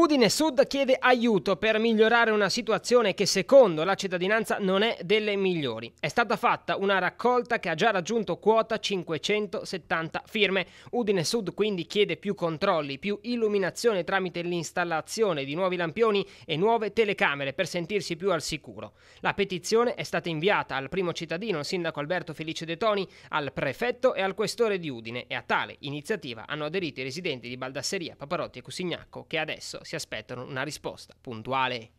Udine Sud chiede aiuto per migliorare una situazione che secondo la cittadinanza non è delle migliori. È stata fatta una raccolta che ha già raggiunto quota 570 firme. Udine Sud quindi chiede più controlli, più illuminazione tramite l'installazione di nuovi lampioni e nuove telecamere per sentirsi più al sicuro. La petizione è stata inviata al primo cittadino, il sindaco Alberto Felice De Toni, al prefetto e al questore di Udine e a tale iniziativa hanno aderito i residenti di Baldasseria, Paparotti e Cusignacco che adesso si aspettano una risposta puntuale